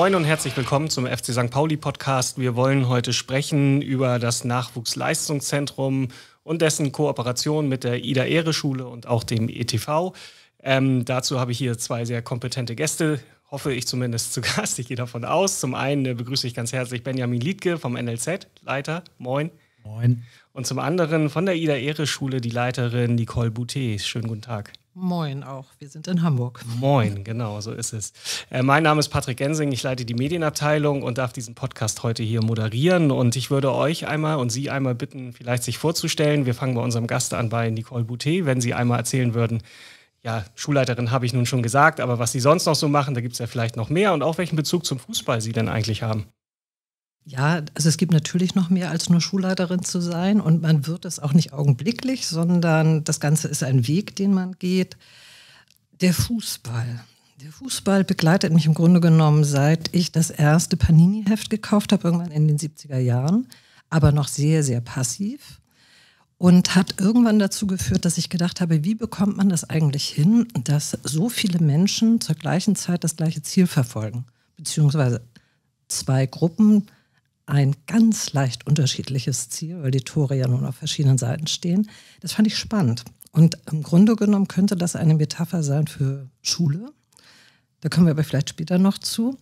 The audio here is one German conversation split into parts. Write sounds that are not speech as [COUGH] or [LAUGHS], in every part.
Moin und herzlich willkommen zum FC St. Pauli Podcast. Wir wollen heute sprechen über das Nachwuchsleistungszentrum und dessen Kooperation mit der Ida Ehre Schule und auch dem ETV. Ähm, dazu habe ich hier zwei sehr kompetente Gäste, hoffe ich zumindest zu [LAUGHS] Gast. Ich gehe davon aus. Zum einen äh, begrüße ich ganz herzlich Benjamin Liedke vom NLZ, Leiter. Moin. Moin. Und zum anderen von der Ida Ehre Schule die Leiterin Nicole Boutet. Schönen guten Tag. Moin auch, wir sind in Hamburg. Moin, genau, so ist es. Äh, mein Name ist Patrick Gensing, ich leite die Medienabteilung und darf diesen Podcast heute hier moderieren. Und ich würde euch einmal und Sie einmal bitten, vielleicht sich vorzustellen. Wir fangen bei unserem Gast an bei Nicole Boutet, wenn Sie einmal erzählen würden, ja, Schulleiterin habe ich nun schon gesagt, aber was Sie sonst noch so machen, da gibt es ja vielleicht noch mehr und auch welchen Bezug zum Fußball Sie denn eigentlich haben. Ja, also es gibt natürlich noch mehr als nur Schulleiterin zu sein und man wird es auch nicht augenblicklich, sondern das Ganze ist ein Weg, den man geht. Der Fußball. Der Fußball begleitet mich im Grunde genommen, seit ich das erste Panini-Heft gekauft habe, irgendwann in den 70er Jahren, aber noch sehr, sehr passiv. Und hat irgendwann dazu geführt, dass ich gedacht habe, wie bekommt man das eigentlich hin, dass so viele Menschen zur gleichen Zeit das gleiche Ziel verfolgen? Beziehungsweise zwei Gruppen, ein ganz leicht unterschiedliches Ziel, weil die Tore ja nun auf verschiedenen Seiten stehen. Das fand ich spannend. Und im Grunde genommen könnte das eine Metapher sein für Schule. Da kommen wir aber vielleicht später noch zu.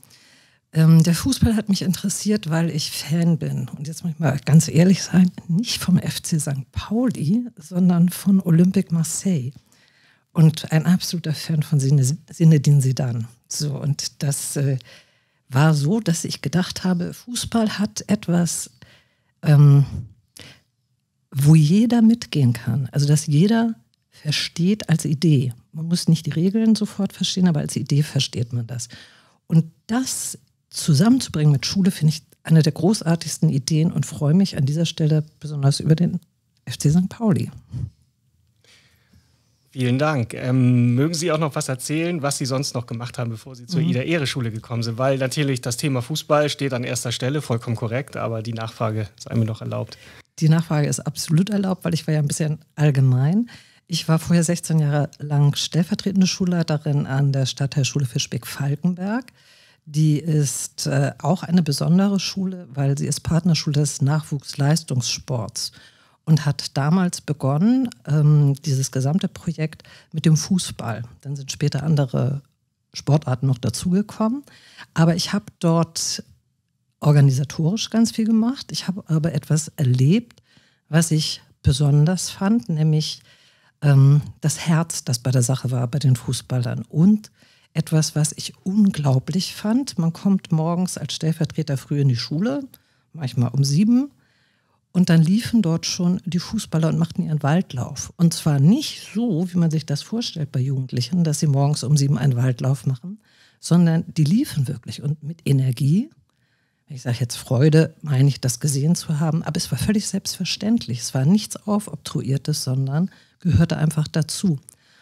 Ähm, der Fußball hat mich interessiert, weil ich Fan bin. Und jetzt muss ich mal ganz ehrlich sein, nicht vom FC St. Pauli, sondern von Olympique Marseille. Und ein absoluter Fan von Sinedin Sidan. So, und das äh, war so, dass ich gedacht habe, Fußball hat etwas, ähm, wo jeder mitgehen kann. Also dass jeder versteht als Idee. Man muss nicht die Regeln sofort verstehen, aber als Idee versteht man das. Und das zusammenzubringen mit Schule finde ich eine der großartigsten Ideen und freue mich an dieser Stelle besonders über den FC St. Pauli. Vielen Dank. Ähm, mögen Sie auch noch was erzählen, was Sie sonst noch gemacht haben, bevor Sie zur mhm. Ida-Ehre-Schule gekommen sind? Weil natürlich das Thema Fußball steht an erster Stelle, vollkommen korrekt, aber die Nachfrage sei mir noch erlaubt. Die Nachfrage ist absolut erlaubt, weil ich war ja ein bisschen allgemein. Ich war vorher 16 Jahre lang stellvertretende Schulleiterin an der Stadtteilschule Fischbeck-Falkenberg. Die ist äh, auch eine besondere Schule, weil sie ist Partnerschule des Nachwuchsleistungssports ist und hat damals begonnen, ähm, dieses gesamte Projekt mit dem Fußball. Dann sind später andere Sportarten noch dazugekommen. Aber ich habe dort organisatorisch ganz viel gemacht. Ich habe aber etwas erlebt, was ich besonders fand, nämlich ähm, das Herz, das bei der Sache war, bei den Fußballern. Und etwas, was ich unglaublich fand. Man kommt morgens als Stellvertreter früh in die Schule, manchmal um sieben. Und dann liefen dort schon die Fußballer und machten ihren Waldlauf. Und zwar nicht so, wie man sich das vorstellt bei Jugendlichen, dass sie morgens um sieben einen Waldlauf machen, sondern die liefen wirklich und mit Energie. Ich sage jetzt Freude, meine ich, das gesehen zu haben, aber es war völlig selbstverständlich. Es war nichts Aufobtruiertes, sondern gehörte einfach dazu.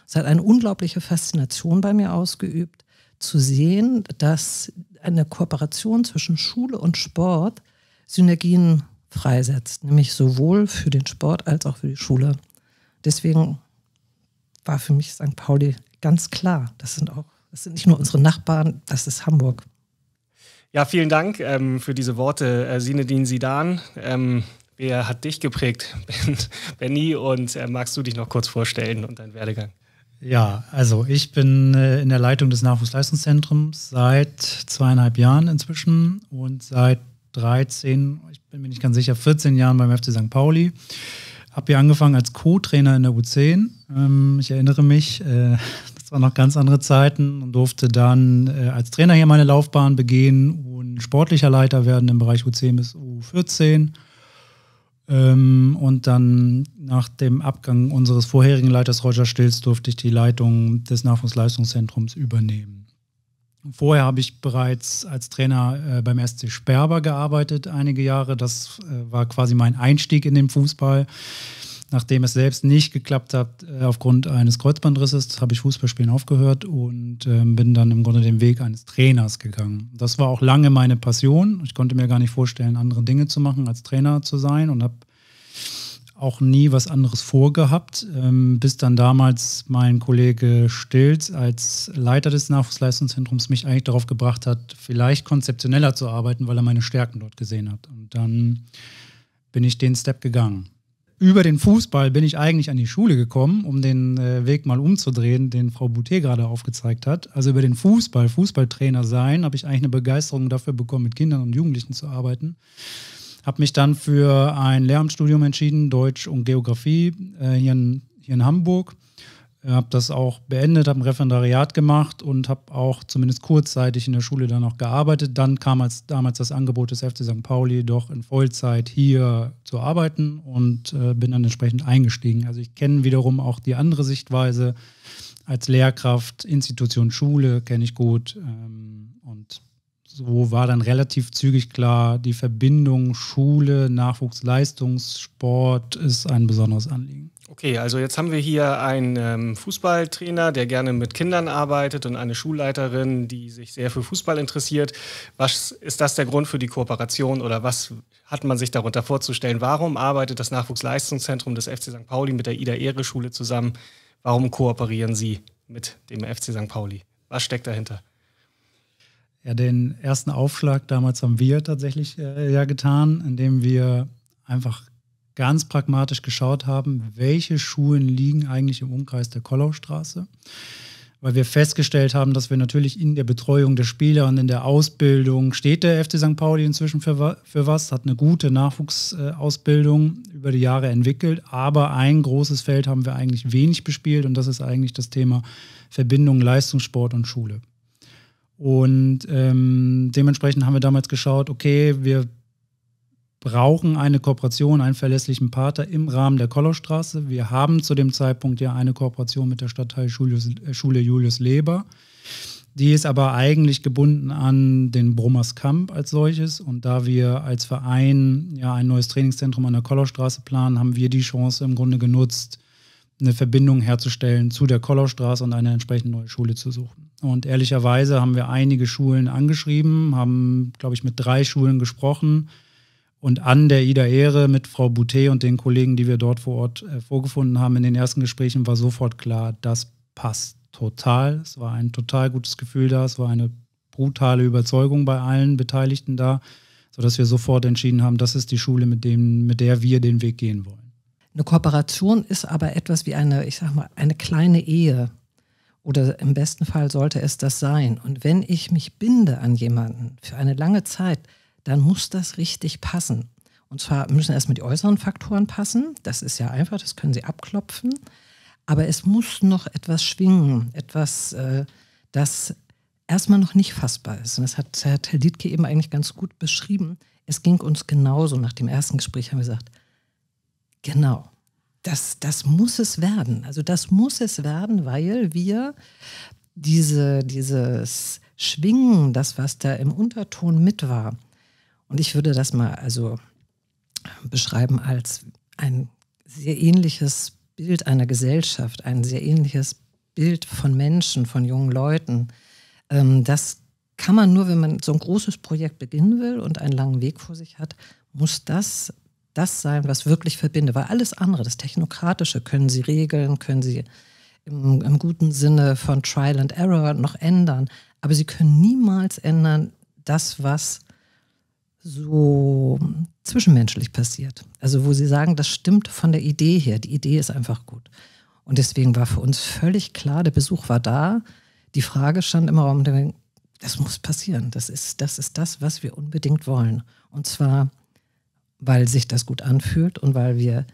Es hat eine unglaubliche Faszination bei mir ausgeübt, zu sehen, dass eine Kooperation zwischen Schule und Sport Synergien freisetzt, nämlich sowohl für den Sport als auch für die Schule. Deswegen war für mich St. Pauli ganz klar. Das sind auch, das sind nicht nur unsere Nachbarn, das ist Hamburg. Ja, vielen Dank ähm, für diese Worte, äh, Sinedin Sidan. Ähm, wer hat dich geprägt, [LAUGHS] Benny? Und äh, magst du dich noch kurz vorstellen und deinen Werdegang? Ja, also ich bin äh, in der Leitung des Nachwuchsleistungszentrums seit zweieinhalb Jahren inzwischen und seit 13, bin mir nicht ganz sicher, 14 Jahren beim FC St. Pauli. Habe hier angefangen als Co-Trainer in der U10. Ähm, ich erinnere mich, äh, [LAUGHS] das waren noch ganz andere Zeiten und durfte dann äh, als Trainer hier meine Laufbahn begehen und sportlicher Leiter werden im Bereich U10 bis U14. Ähm, und dann nach dem Abgang unseres vorherigen Leiters Roger Stilz durfte ich die Leitung des Nachwuchsleistungszentrums übernehmen. Vorher habe ich bereits als Trainer äh, beim SC Sperber gearbeitet, einige Jahre. Das äh, war quasi mein Einstieg in den Fußball. Nachdem es selbst nicht geklappt hat, äh, aufgrund eines Kreuzbandrisses, habe ich Fußballspielen aufgehört und ähm, bin dann im Grunde den Weg eines Trainers gegangen. Das war auch lange meine Passion. Ich konnte mir gar nicht vorstellen, andere Dinge zu machen, als Trainer zu sein und habe auch nie was anderes vorgehabt, ähm, bis dann damals mein Kollege Stilz als Leiter des Nachwuchsleistungszentrums mich eigentlich darauf gebracht hat, vielleicht konzeptioneller zu arbeiten, weil er meine Stärken dort gesehen hat. Und dann bin ich den Step gegangen. Über den Fußball bin ich eigentlich an die Schule gekommen, um den äh, Weg mal umzudrehen, den Frau Boutet gerade aufgezeigt hat. Also über den Fußball, Fußballtrainer sein, habe ich eigentlich eine Begeisterung dafür bekommen, mit Kindern und Jugendlichen zu arbeiten. Habe mich dann für ein Lehramtsstudium entschieden, Deutsch und Geografie äh, hier, in, hier in Hamburg. Äh, habe das auch beendet, habe ein Referendariat gemacht und habe auch zumindest kurzzeitig in der Schule dann auch gearbeitet. Dann kam als, damals das Angebot des FC St. Pauli, doch in Vollzeit hier zu arbeiten und äh, bin dann entsprechend eingestiegen. Also ich kenne wiederum auch die andere Sichtweise als Lehrkraft, Institution Schule kenne ich gut ähm, und so war dann relativ zügig klar, die Verbindung Schule, Nachwuchsleistungssport ist ein besonderes Anliegen. Okay, also jetzt haben wir hier einen ähm, Fußballtrainer, der gerne mit Kindern arbeitet und eine Schulleiterin, die sich sehr für Fußball interessiert. Was ist das der Grund für die Kooperation oder was hat man sich darunter vorzustellen? Warum arbeitet das Nachwuchsleistungszentrum des FC St. Pauli mit der Ida Ehre Schule zusammen? Warum kooperieren Sie mit dem FC St. Pauli? Was steckt dahinter? ja den ersten Aufschlag damals haben wir tatsächlich äh, ja getan, indem wir einfach ganz pragmatisch geschaut haben, welche Schulen liegen eigentlich im Umkreis der Kollaustraße. Weil wir festgestellt haben, dass wir natürlich in der Betreuung der Spieler und in der Ausbildung steht der FC St. Pauli inzwischen für, für was, hat eine gute Nachwuchsausbildung über die Jahre entwickelt, aber ein großes Feld haben wir eigentlich wenig bespielt und das ist eigentlich das Thema Verbindung Leistungssport und Schule. Und ähm, dementsprechend haben wir damals geschaut, okay, wir brauchen eine Kooperation, einen verlässlichen Partner im Rahmen der Kollerstraße. Wir haben zu dem Zeitpunkt ja eine Kooperation mit der Stadtteil Julius, äh, Schule Julius Leber. Die ist aber eigentlich gebunden an den Brummers Kamp als solches. Und da wir als Verein ja ein neues Trainingszentrum an der Kollerstraße planen, haben wir die Chance im Grunde genutzt, eine Verbindung herzustellen zu der Kollaustraße und eine entsprechende neue Schule zu suchen. Und ehrlicherweise haben wir einige Schulen angeschrieben, haben, glaube ich, mit drei Schulen gesprochen und an der Ida Ehre mit Frau Boutet und den Kollegen, die wir dort vor Ort äh, vorgefunden haben, in den ersten Gesprächen war sofort klar, das passt total. Es war ein total gutes Gefühl da, es war eine brutale Überzeugung bei allen Beteiligten da, sodass wir sofort entschieden haben, das ist die Schule, mit, dem, mit der wir den Weg gehen wollen. Eine Kooperation ist aber etwas wie eine, ich sag mal, eine kleine Ehe. Oder im besten Fall sollte es das sein. Und wenn ich mich binde an jemanden für eine lange Zeit, dann muss das richtig passen. Und zwar müssen erstmal die äußeren Faktoren passen. Das ist ja einfach, das können Sie abklopfen. Aber es muss noch etwas schwingen, etwas, äh, das erstmal noch nicht fassbar ist. Und das hat Herr Telitke eben eigentlich ganz gut beschrieben. Es ging uns genauso. Nach dem ersten Gespräch haben wir gesagt, Genau. Das, das muss es werden. Also das muss es werden, weil wir diese, dieses Schwingen, das, was da im Unterton mit war, und ich würde das mal also beschreiben als ein sehr ähnliches Bild einer Gesellschaft, ein sehr ähnliches Bild von Menschen, von jungen Leuten. Ähm, das kann man nur, wenn man so ein großes Projekt beginnen will und einen langen Weg vor sich hat, muss das das sein, was wirklich verbindet. Weil alles andere, das Technokratische, können sie regeln, können sie im, im guten Sinne von Trial and Error noch ändern. Aber sie können niemals ändern, das, was so zwischenmenschlich passiert. Also wo sie sagen, das stimmt von der Idee her. Die Idee ist einfach gut. Und deswegen war für uns völlig klar, der Besuch war da. Die Frage stand im Raum, das muss passieren. Das ist das, ist das was wir unbedingt wollen. Und zwar weil sich das gut anfühlt und weil wir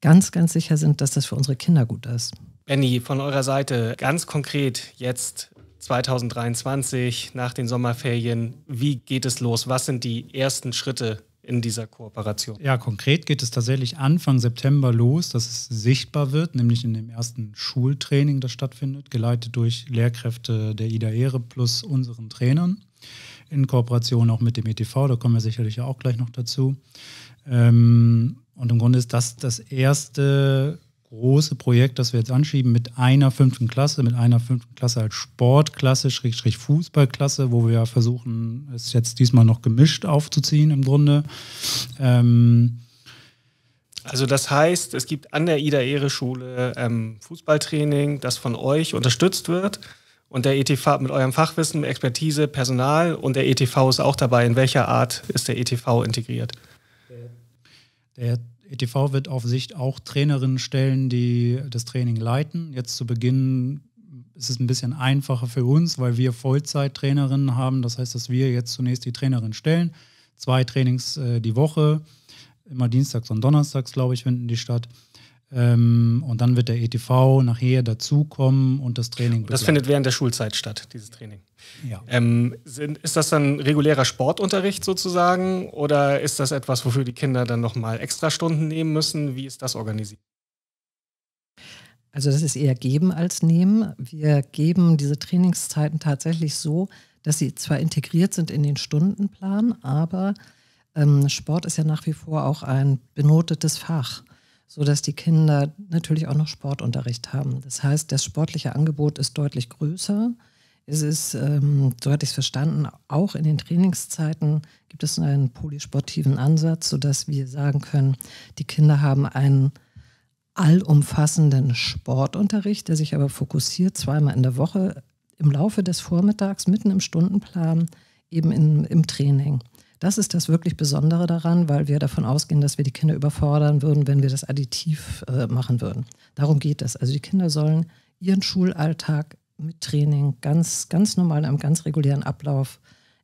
ganz, ganz sicher sind, dass das für unsere Kinder gut ist. Benny, von eurer Seite ganz konkret jetzt 2023 nach den Sommerferien, wie geht es los? Was sind die ersten Schritte in dieser Kooperation? Ja, konkret geht es tatsächlich Anfang September los, dass es sichtbar wird, nämlich in dem ersten Schultraining, das stattfindet, geleitet durch Lehrkräfte der IDA-Ehre plus unseren Trainern in Kooperation auch mit dem ETV, da kommen wir sicherlich auch gleich noch dazu. Ähm, und im Grunde ist das das erste große Projekt, das wir jetzt anschieben, mit einer fünften Klasse, mit einer fünften Klasse als Sportklasse, Schrägstrich Fußballklasse, wo wir versuchen, es jetzt diesmal noch gemischt aufzuziehen im Grunde. Ähm also das heißt, es gibt an der Ida-Ehre-Schule ähm, Fußballtraining, das von euch unterstützt wird. Und der ETV mit eurem Fachwissen, Expertise, Personal und der ETV ist auch dabei. In welcher Art ist der ETV integriert? Der ETV e wird auf Sicht auch Trainerinnen stellen, die das Training leiten. Jetzt zu Beginn ist es ein bisschen einfacher für uns, weil wir Vollzeittrainerinnen haben. Das heißt, dass wir jetzt zunächst die Trainerin stellen. Zwei Trainings äh, die Woche, immer dienstags und donnerstags, glaube ich, finden die statt. Ähm, und dann wird der ETV nachher dazukommen und das Training. Begleiten. Das findet während der Schulzeit statt, dieses Training. Ja. Ähm, sind, ist das dann regulärer Sportunterricht sozusagen oder ist das etwas, wofür die Kinder dann nochmal extra Stunden nehmen müssen? Wie ist das organisiert? Also das ist eher geben als nehmen. Wir geben diese Trainingszeiten tatsächlich so, dass sie zwar integriert sind in den Stundenplan, aber ähm, Sport ist ja nach wie vor auch ein benotetes Fach sodass die Kinder natürlich auch noch Sportunterricht haben. Das heißt, das sportliche Angebot ist deutlich größer. Es ist, ähm, so hatte ich es verstanden, auch in den Trainingszeiten gibt es einen polysportiven Ansatz, sodass wir sagen können, die Kinder haben einen allumfassenden Sportunterricht, der sich aber fokussiert zweimal in der Woche im Laufe des Vormittags mitten im Stundenplan eben in, im Training. Das ist das wirklich Besondere daran, weil wir davon ausgehen, dass wir die Kinder überfordern würden, wenn wir das additiv äh, machen würden. Darum geht es. Also die Kinder sollen ihren Schulalltag mit Training ganz, ganz normal in einem ganz regulären Ablauf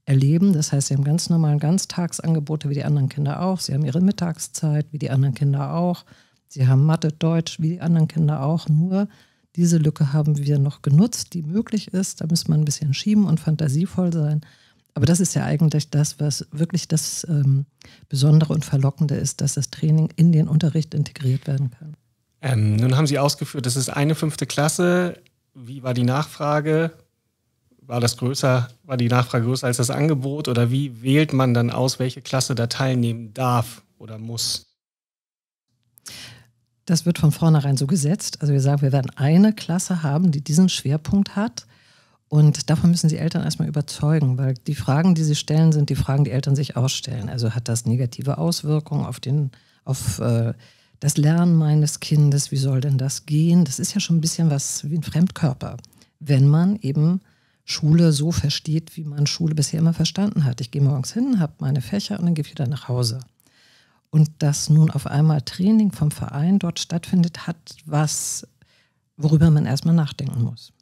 erleben. Das heißt, sie haben ganz normalen Ganztagsangebote wie die anderen Kinder auch. Sie haben ihre Mittagszeit wie die anderen Kinder auch. Sie haben Mathe, Deutsch wie die anderen Kinder auch. Nur diese Lücke haben wir noch genutzt, die möglich ist. Da muss man ein bisschen schieben und fantasievoll sein. Aber das ist ja eigentlich das, was wirklich das ähm, Besondere und Verlockende ist, dass das Training in den Unterricht integriert werden kann. Ähm, nun haben Sie ausgeführt, das ist eine fünfte Klasse. Wie war die Nachfrage? War das größer, war die Nachfrage größer als das Angebot? Oder wie wählt man dann aus, welche Klasse da teilnehmen darf oder muss? Das wird von vornherein so gesetzt. Also wir sagen, wir werden eine Klasse haben, die diesen Schwerpunkt hat. Und davon müssen Sie Eltern erstmal überzeugen, weil die Fragen, die Sie stellen, sind die Fragen, die Eltern sich ausstellen. Also hat das negative Auswirkungen auf, den, auf äh, das Lernen meines Kindes? Wie soll denn das gehen? Das ist ja schon ein bisschen was wie ein Fremdkörper, wenn man eben Schule so versteht, wie man Schule bisher immer verstanden hat. Ich gehe morgens hin, habe meine Fächer und dann gehe ich wieder nach Hause. Und dass nun auf einmal Training vom Verein dort stattfindet, hat was, worüber man erstmal nachdenken muss.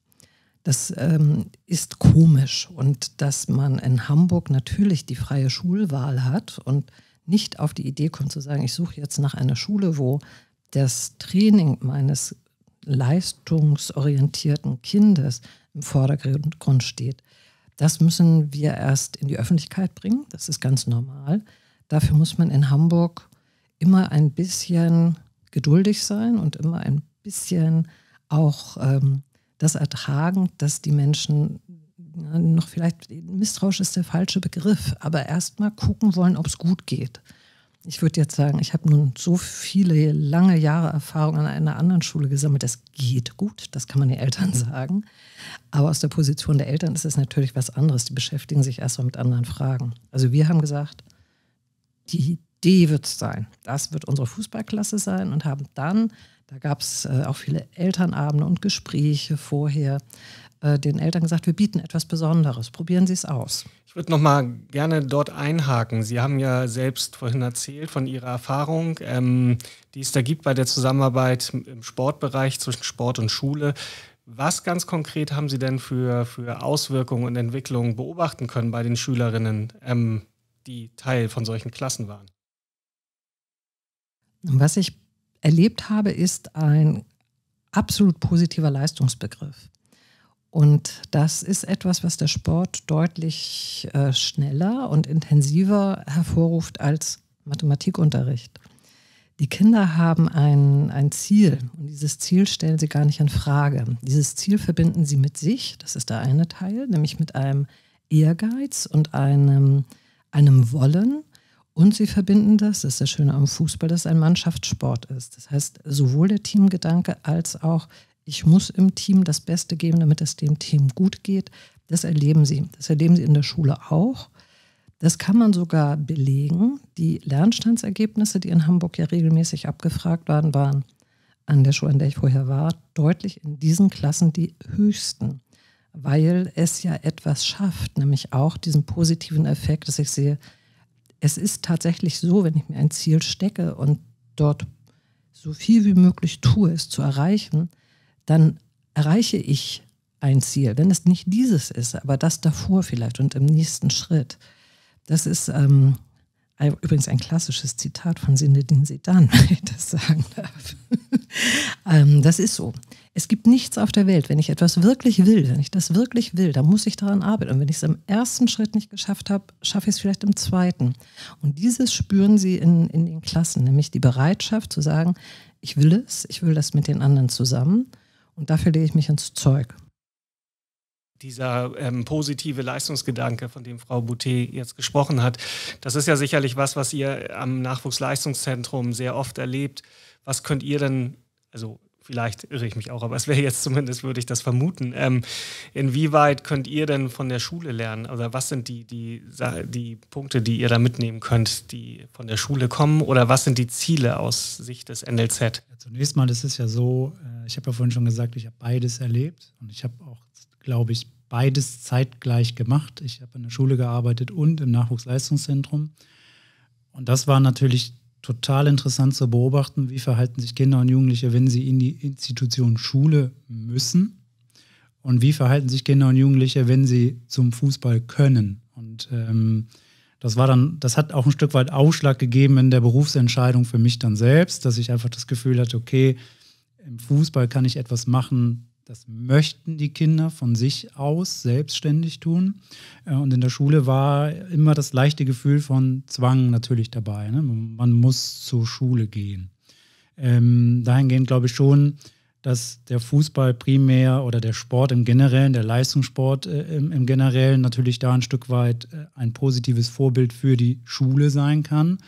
Das ähm, ist komisch. Und dass man in Hamburg natürlich die freie Schulwahl hat und nicht auf die Idee kommt zu sagen, ich suche jetzt nach einer Schule, wo das Training meines leistungsorientierten Kindes im Vordergrund steht. Das müssen wir erst in die Öffentlichkeit bringen. Das ist ganz normal. Dafür muss man in Hamburg immer ein bisschen geduldig sein und immer ein bisschen auch ähm, das ertragen, dass die Menschen noch vielleicht, misstrauisch ist der falsche Begriff, aber erstmal gucken wollen, ob es gut geht. Ich würde jetzt sagen, ich habe nun so viele lange Jahre Erfahrung an einer anderen Schule gesammelt, das geht gut, das kann man den Eltern mhm. sagen. Aber aus der Position der Eltern ist es natürlich was anderes. Die beschäftigen sich erstmal mit anderen Fragen. Also wir haben gesagt, die Idee wird es sein. Das wird unsere Fußballklasse sein und haben dann da gab es äh, auch viele Elternabende und Gespräche vorher äh, den Eltern gesagt, wir bieten etwas Besonderes, probieren Sie es aus. Ich würde noch mal gerne dort einhaken. Sie haben ja selbst vorhin erzählt von Ihrer Erfahrung, ähm, die es da gibt bei der Zusammenarbeit im Sportbereich zwischen Sport und Schule. Was ganz konkret haben Sie denn für, für Auswirkungen und Entwicklungen beobachten können bei den Schülerinnen, ähm, die Teil von solchen Klassen waren? Was ich erlebt habe, ist ein absolut positiver Leistungsbegriff. Und das ist etwas, was der Sport deutlich äh, schneller und intensiver hervorruft als Mathematikunterricht. Die Kinder haben ein, ein Ziel und dieses Ziel stellen sie gar nicht in Frage. Dieses Ziel verbinden sie mit sich, das ist der eine Teil, nämlich mit einem Ehrgeiz und einem, einem Wollen und sie verbinden das, das ist das Schöne am Fußball, dass es ein Mannschaftssport ist. Das heißt, sowohl der Teamgedanke als auch, ich muss im Team das Beste geben, damit es dem Team gut geht, das erleben sie. Das erleben sie in der Schule auch. Das kann man sogar belegen. Die Lernstandsergebnisse, die in Hamburg ja regelmäßig abgefragt waren, waren an der Schule, an der ich vorher war, deutlich in diesen Klassen die höchsten, weil es ja etwas schafft, nämlich auch diesen positiven Effekt, dass ich sehe, es ist tatsächlich so, wenn ich mir ein Ziel stecke und dort so viel wie möglich tue, es zu erreichen, dann erreiche ich ein Ziel. Wenn es nicht dieses ist, aber das davor vielleicht und im nächsten Schritt. Das ist ähm, Ah, übrigens ein klassisches Zitat von Sinedin Sedan, [LAUGHS] wenn ich das sagen darf. [LAUGHS] Ähm, das ist so. Es gibt nichts auf der Welt, wenn ich etwas wirklich will, wenn ich das wirklich will, dann muss ich daran arbeiten. Und wenn ich es im ersten Schritt nicht geschafft habe, schaffe ich es vielleicht im zweiten. Und dieses spüren sie in, in den Klassen, nämlich die Bereitschaft zu sagen, ich will es, ich will das mit den anderen zusammen und dafür lege ich mich ins Zeug dieser ähm, positive Leistungsgedanke, von dem Frau Boutet jetzt gesprochen hat, das ist ja sicherlich was, was ihr am Nachwuchsleistungszentrum sehr oft erlebt. Was könnt ihr denn, also vielleicht irre ich mich auch, aber es wäre jetzt zumindest, würde ich das vermuten, ähm, inwieweit könnt ihr denn von der Schule lernen? Oder was sind die, die, die Punkte, die ihr da mitnehmen könnt, die von der Schule kommen? Oder was sind die Ziele aus Sicht des NLZ? Ja, zunächst mal, das ist ja so, äh, ich habe ja vorhin schon gesagt, ich habe beides erlebt und ich habe auch glaube ich, beides zeitgleich gemacht. Ich habe in der Schule gearbeitet und im Nachwuchsleistungszentrum. Und das war natürlich total interessant zu beobachten, wie verhalten sich Kinder und Jugendliche, wenn sie in die Institution Schule müssen. Und wie verhalten sich Kinder und Jugendliche, wenn sie zum Fußball können. Und ähm, das war dann, das hat auch ein Stück weit Ausschlag gegeben in der Berufsentscheidung für mich dann selbst, dass ich einfach das Gefühl hatte, okay, im Fußball kann ich etwas machen, das möchten die Kinder von sich aus selbstständig tun. Äh, und in der Schule war immer das leichte Gefühl von Zwang natürlich dabei. Ne? Man muss zur Schule gehen. Ähm, dahingehend glaube ich schon, dass der Fußball primär oder der Sport im Generellen, der Leistungssport äh, im, im, Generellen natürlich da ein Stück weit äh, ein positives Vorbild für die Schule sein kann.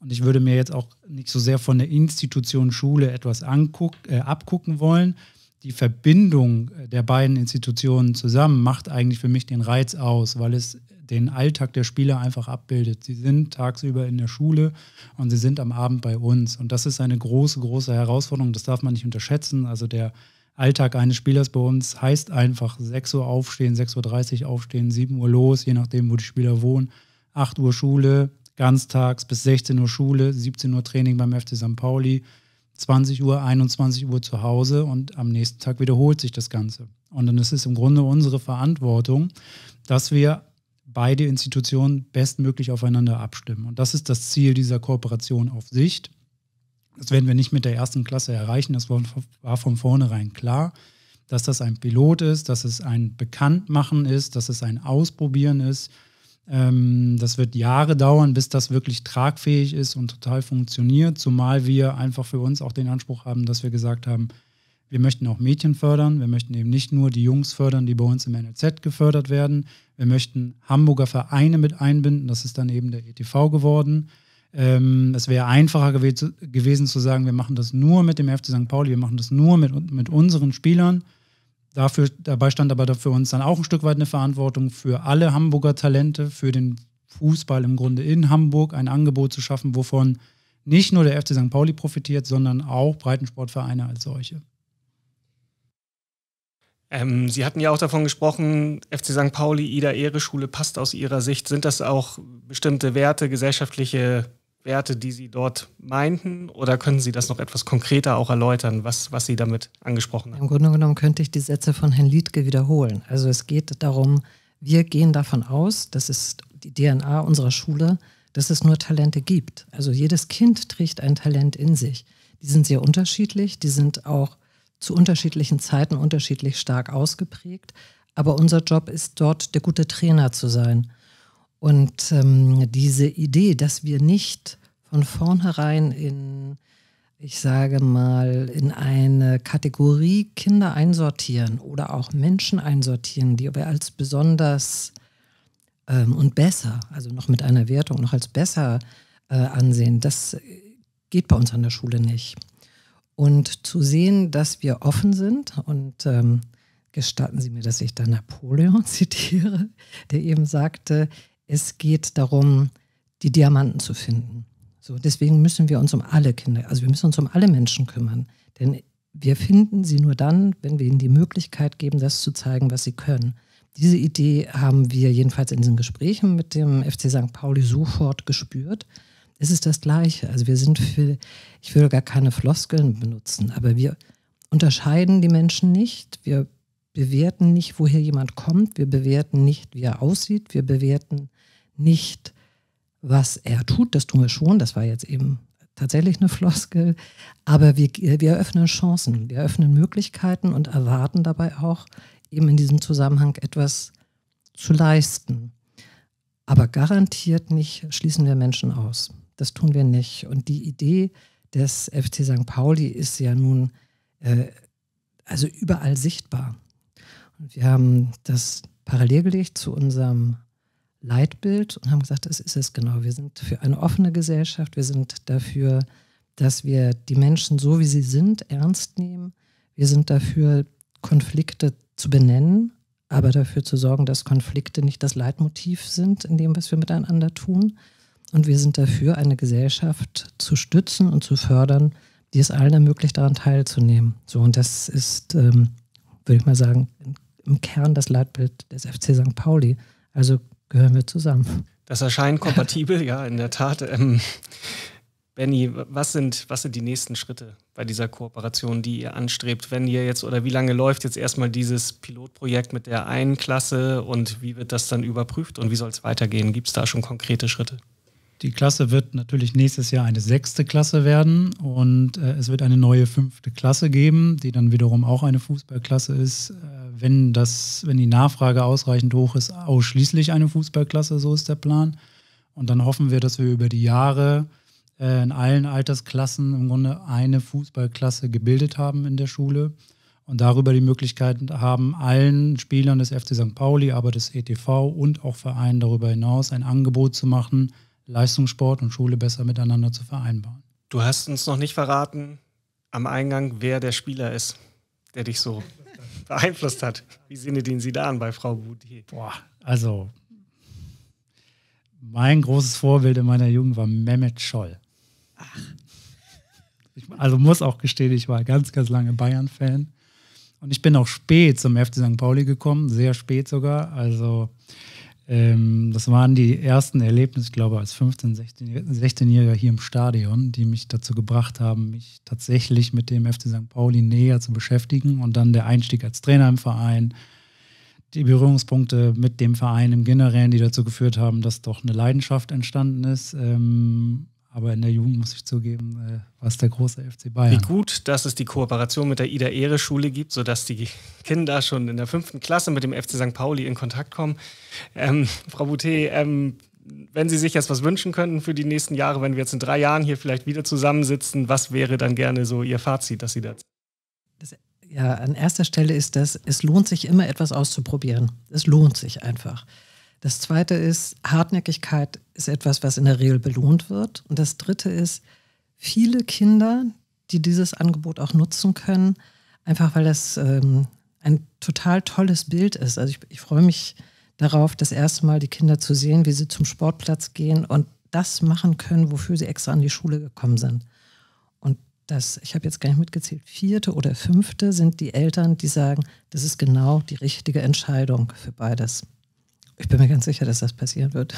Und ich würde mir jetzt auch nicht so sehr von der Institution Schule etwas anguck, äh, abgucken wollen, die Verbindung äh, der beiden Institutionen zusammen macht eigentlich für mich den Reiz aus, weil es den Alltag der Spieler einfach abbildet. Sie sind tagsüber in der Schule und sie sind am Abend bei uns. Und das ist eine große, große Herausforderung. Das darf man nicht unterschätzen. Also der Alltag eines Spielers bei uns heißt einfach 6 Uhr aufstehen, 6.30 Uhr aufstehen, 7 Uhr los, je nachdem, wo die Spieler wohnen, 8 Uhr Schule, ganztags bis 16 Uhr Schule, 17 Uhr Training beim FC St. Pauli, 20 Uhr, 21 Uhr zu Hause und am nächsten Tag wiederholt sich das Ganze. Und dann ist es im Grunde unsere Verantwortung, dass wir beide Institutionen bestmöglich aufeinander abstimmen. Und das ist das Ziel dieser Kooperation auf Sicht. Das werden wir nicht mit der ersten Klasse erreichen, das war von vornherein klar, dass das ein Pilot ist, dass es ein Bekanntmachen ist, dass es ein Ausprobieren ist ähm, das wird Jahre dauern, bis das wirklich tragfähig ist und total funktioniert, zumal wir einfach für uns auch den Anspruch haben, dass wir gesagt haben, wir möchten auch Mädchen fördern, wir möchten eben nicht nur die Jungs fördern, die bei uns im NLZ gefördert werden, wir möchten Hamburger Vereine mit einbinden, das ist dann eben der ETV geworden. Ähm, es wäre einfacher gew gewesen zu sagen, wir machen das nur mit dem FC St. Pauli, wir machen das nur mit, mit unseren Spielern dafür, dabei stand aber für uns dann auch ein Stück weit eine Verantwortung für alle Hamburger Talente, für den Fußball im Grunde in Hamburg, ein Angebot zu schaffen, wovon nicht nur der FC St. Pauli profitiert, sondern auch Breitensportvereine als solche. Ähm, Sie hatten ja auch davon gesprochen, FC St. Pauli, Ida Ehre Schule passt aus Ihrer Sicht. Sind das auch bestimmte Werte, gesellschaftliche Werte, die Sie dort meinten? Oder können Sie das noch etwas konkreter auch erläutern, was, was Sie damit angesprochen haben? Im Grunde genommen könnte ich die Sätze von Herrn Liedke wiederholen. Also es geht darum, wir gehen davon aus, das ist die DNA unserer Schule, dass es nur Talente gibt. Also jedes Kind trägt ein Talent in sich. Die sind sehr unterschiedlich, die sind auch zu unterschiedlichen Zeiten unterschiedlich stark ausgeprägt. Aber unser Job ist dort, der gute Trainer zu sein und ähm, diese Idee, dass wir nicht von vornherein in, ich sage mal, in eine Kategorie Kinder einsortieren oder auch Menschen einsortieren, die wir als besonders ähm, und besser, also noch mit einer Wertung, noch als besser äh, ansehen, das geht bei uns an der Schule nicht. Und zu sehen, dass wir offen sind und ähm, gestatten Sie mir, dass ich da Napoleon [LAUGHS] zitiere, der eben sagte, es geht darum, die Diamanten zu finden. So, deswegen müssen wir uns um alle Kinder, also wir müssen uns um alle Menschen kümmern. Denn wir finden sie nur dann, wenn wir ihnen die Möglichkeit geben, das zu zeigen, was sie können. Diese Idee haben wir jedenfalls in diesen Gesprächen mit dem FC St. Pauli sofort gespürt. Es ist das Gleiche. Also wir sind für, ich würde gar keine Floskeln benutzen, aber wir unterscheiden die Menschen nicht. Wir bewerten nicht, woher jemand kommt. Wir bewerten nicht, wie er aussieht. Wir bewerten nicht, was er tut. Das tun wir schon, das war jetzt eben tatsächlich eine Floskel. Aber wir, wir eröffnen Chancen, wir eröffnen Möglichkeiten und erwarten dabei auch eben in diesem Zusammenhang etwas zu leisten. Aber garantiert nicht schließen wir Menschen aus. Das tun wir nicht. Und die Idee des FC St. Pauli ist ja nun äh, also überall sichtbar. Und wir haben das parallel gelegt zu unserem Leitbild und haben gesagt, das ist es genau. Wir sind für eine offene Gesellschaft, wir sind dafür, dass wir die Menschen so, wie sie sind, ernst nehmen. Wir sind dafür, Konflikte zu benennen, aber dafür zu sorgen, dass Konflikte nicht das Leitmotiv sind in dem, was wir miteinander tun. Und wir sind dafür, eine Gesellschaft zu stützen und zu fördern, die es allen ermöglicht, daran teilzunehmen. So, und das ist, ähm, würde ich mal sagen, im Kern das Leitbild des FC St. Pauli. Also gehören wir zusammen. Das erscheint kompatibel, ja, in der Tat. Ähm, Benny, was sind, was sind die nächsten Schritte bei dieser Kooperation, die ihr anstrebt, wenn ihr jetzt oder wie lange läuft jetzt erstmal dieses Pilotprojekt mit der einen Klasse und wie wird das dann überprüft und wie soll es weitergehen? Gibt es da schon konkrete Schritte? Die Klasse wird natürlich nächstes Jahr eine sechste Klasse werden und äh, es wird eine neue fünfte Klasse geben, die dann wiederum auch eine Fußballklasse ist. Äh, wenn das, wenn die Nachfrage ausreichend hoch ist, ausschließlich eine Fußballklasse, so ist der Plan. Und dann hoffen wir, dass wir über die Jahre äh, in allen Altersklassen im Grunde eine Fußballklasse gebildet haben in der Schule und darüber die Möglichkeit haben, allen Spielern des FC St. Pauli, aber des ETV und auch Vereinen darüber hinaus ein Angebot zu machen, Leistungssport und Schule besser miteinander zu vereinbaren. Du hast uns noch nicht verraten am Eingang, wer der Spieler ist, der dich so beeinflusst hat, wie Sie da an bei Frau Boudier. Boah, also mein großes Vorbild in meiner Jugend war Mehmet Scholl. Ach. Ich, also muss auch gestehen, ich war ganz, ganz lange Bayern-Fan. Und ich bin auch spät zum FC St. Pauli gekommen, sehr spät sogar. Also ähm, das waren die ersten Erlebnisse, ich glaube, als 15-, 16-Jähriger hier im Stadion, die mich dazu gebracht haben, mich tatsächlich mit dem FC St. Pauli näher zu beschäftigen und dann der Einstieg als Trainer im Verein, die Berührungspunkte mit dem Verein im Generellen, die dazu geführt haben, dass doch eine Leidenschaft entstanden ist. Ähm, aber in der Jugend muss ich zugeben, äh, war es der große FC Bayern. Wie gut, dass es die Kooperation mit der Ida-Ehre-Schule gibt, sodass die Kinder schon in der fünften Klasse mit dem FC St. Pauli in Kontakt kommen. Ähm, Frau Boutet, ähm, wenn Sie sich jetzt was wünschen könnten für die nächsten Jahre, wenn wir jetzt in drei Jahren hier vielleicht wieder zusammensitzen, was wäre dann gerne so Ihr Fazit, dass Sie dazu? Das, ja, an erster Stelle ist das, es lohnt sich immer etwas auszuprobieren. Es lohnt sich einfach. Das zweite ist, Hartnäckigkeit ist etwas, was in der Regel belohnt wird. Und das dritte ist, viele Kinder, die dieses Angebot auch nutzen können, einfach weil das ähm, ein total tolles Bild ist. Also ich, ich freue mich darauf, das erste Mal die Kinder zu sehen, wie sie zum Sportplatz gehen und das machen können, wofür sie extra an die Schule gekommen sind. Und das, ich habe jetzt gar nicht mitgezählt, vierte oder fünfte sind die Eltern, die sagen, das ist genau die richtige Entscheidung für beides. Ich bin mir ganz sicher, dass das passieren wird.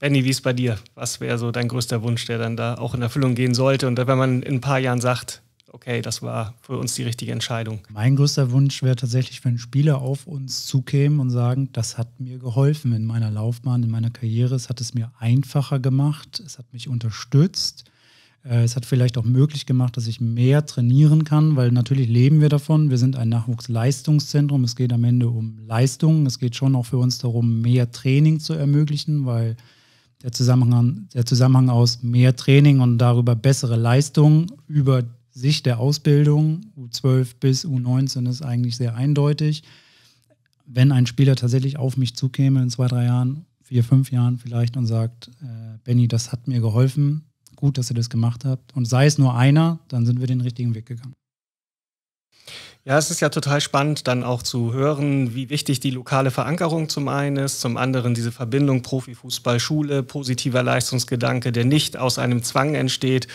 Benny, wie ist bei dir? Was wäre so dein größter Wunsch, der dann da auch in Erfüllung gehen sollte? Und wenn man in ein paar Jahren sagt, okay, das war für uns die richtige Entscheidung. Mein größter Wunsch wäre tatsächlich, wenn Spieler auf uns zukämen und sagen, das hat mir geholfen in meiner Laufbahn, in meiner Karriere, es hat es mir einfacher gemacht, es hat mich unterstützt. Äh, es hat vielleicht auch möglich gemacht, dass ich mehr trainieren kann, weil natürlich leben wir davon. Wir sind ein Nachwuchsleistungszentrum. Es geht am Ende um Leistungen. Es geht schon auch für uns darum, mehr Training zu ermöglichen, weil der Zusammenhang, der Zusammenhang aus mehr Training und darüber bessere Leistungen über Sicht der Ausbildung U12 bis U19 ist eigentlich sehr eindeutig. Wenn ein Spieler tatsächlich auf mich zukäme in zwei, drei Jahren, vier, fünf Jahren vielleicht und sagt, äh, Benny, das hat mir geholfen, gut, dass ihr das gemacht habt. Und sei es nur einer, dann sind wir den richtigen Weg gegangen. Ja, es ist ja total spannend, dann auch zu hören, wie wichtig die lokale Verankerung zum einen ist, zum anderen diese Verbindung Profifußball, Schule, positiver Leistungsgedanke, der nicht aus einem Zwang entsteht.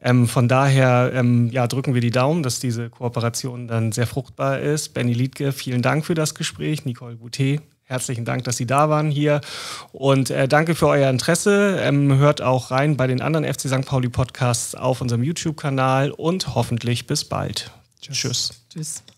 Ähm, von daher ähm, ja, drücken wir die Daumen, dass diese Kooperation dann sehr fruchtbar ist. Benny Liedke, vielen Dank für das Gespräch. Nicole Boutet, Herzlichen Dank, dass Sie da waren hier und äh, danke für euer Interesse. Ähm, hört auch rein bei den anderen FC St. Pauli Podcasts auf unserem YouTube-Kanal und hoffentlich bis bald. Tschüss. Tschüss. Tschüss.